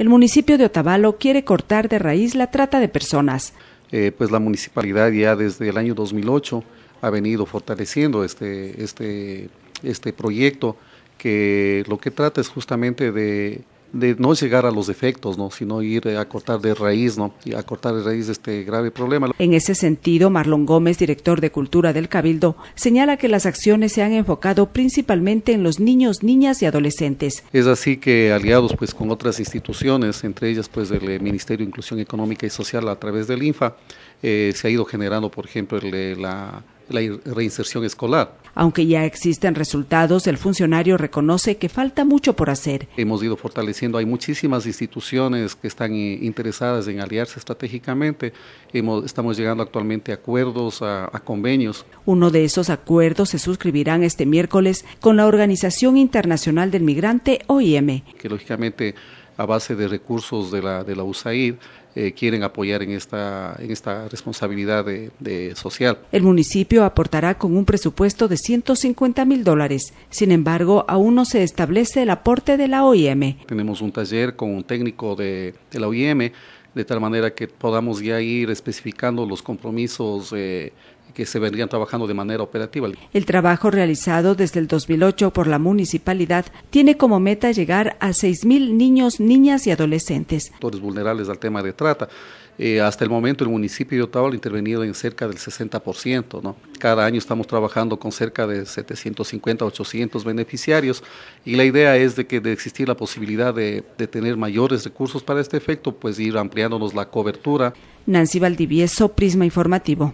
el municipio de Otavalo quiere cortar de raíz la trata de personas. Eh, pues la municipalidad ya desde el año 2008 ha venido fortaleciendo este, este, este proyecto que lo que trata es justamente de de no llegar a los efectos, ¿no? sino ir a cortar de raíz, ¿no? y a cortar de raíz este grave problema. En ese sentido, Marlon Gómez, director de Cultura del Cabildo, señala que las acciones se han enfocado principalmente en los niños, niñas y adolescentes. Es así que aliados pues con otras instituciones, entre ellas pues el eh, Ministerio de Inclusión Económica y Social a través del INFA, eh, se ha ido generando, por ejemplo, eh, la la reinserción escolar. Aunque ya existen resultados, el funcionario reconoce que falta mucho por hacer. Hemos ido fortaleciendo, hay muchísimas instituciones que están eh, interesadas en aliarse estratégicamente. estamos llegando actualmente a acuerdos, a, convenios. Uno de esos acuerdos se suscribirán este miércoles con la Organización Internacional del Migrante, OIM. Que lógicamente a base de recursos de la, USAID, eh, quieren apoyar en esta, en esta responsabilidad de, social. El municipio aportará con un presupuesto de 150 mil dólares. Sin embargo, aún no se establece el aporte de la OIM. Tenemos un taller con un técnico de, la OIM de tal manera que podamos ya ir especificando los compromisos eh, que se vendrían trabajando de manera operativa. El trabajo realizado desde el 2008 por la municipalidad tiene como meta llegar a 6.000 niños, niñas y adolescentes. vulnerables al tema de trata. Eh, hasta el momento el municipio de Otavalo ha intervenido en cerca del 60%. ¿no? Cada año estamos trabajando con cerca de 750, 800 beneficiarios y la idea es de que de existir la posibilidad de, de tener mayores recursos para este efecto, pues ir ampliándonos la cobertura. Nancy Valdivieso, Prisma Informativo.